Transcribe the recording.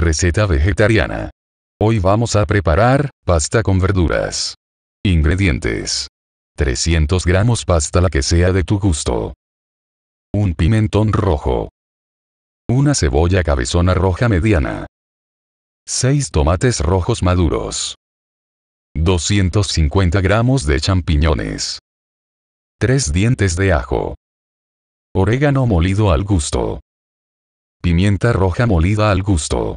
Receta vegetariana. Hoy vamos a preparar pasta con verduras. Ingredientes. 300 gramos pasta la que sea de tu gusto. Un pimentón rojo. Una cebolla cabezona roja mediana. 6 tomates rojos maduros. 250 gramos de champiñones. 3 dientes de ajo. Orégano molido al gusto. Pimienta roja molida al gusto.